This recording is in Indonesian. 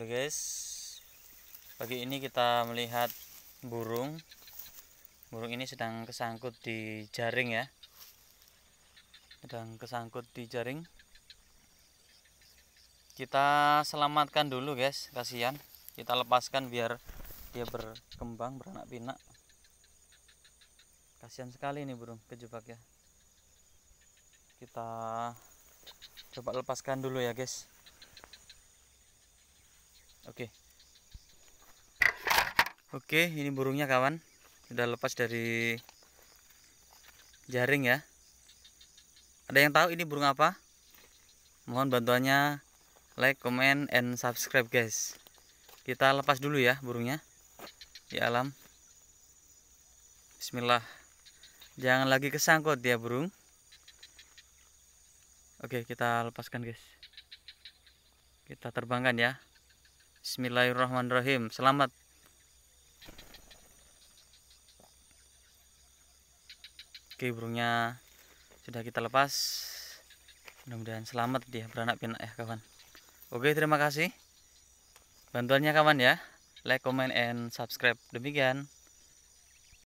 Halo guys, pagi ini kita melihat burung. Burung ini sedang kesangkut di jaring ya. Sedang kesangkut di jaring. Kita selamatkan dulu guys, kasihan. Kita lepaskan biar dia berkembang, beranak pinak. Kasihan sekali ini burung kejebak ya. Kita coba lepaskan dulu ya guys. Oke. Okay. Oke, okay, ini burungnya kawan. Sudah lepas dari jaring ya. Ada yang tahu ini burung apa? Mohon bantuannya like, comment, and subscribe guys. Kita lepas dulu ya burungnya di alam. Bismillah. Jangan lagi kesangkut ya burung. Oke, kita lepaskan guys. Kita terbangkan ya. Bismillahirrahmanirrahim. Selamat. Oke, burungnya sudah kita lepas. Mudah-mudahan selamat dia beranak pinak ya, kawan. Oke, terima kasih. Bantuannya kawan ya. Like, comment, and subscribe. Demikian.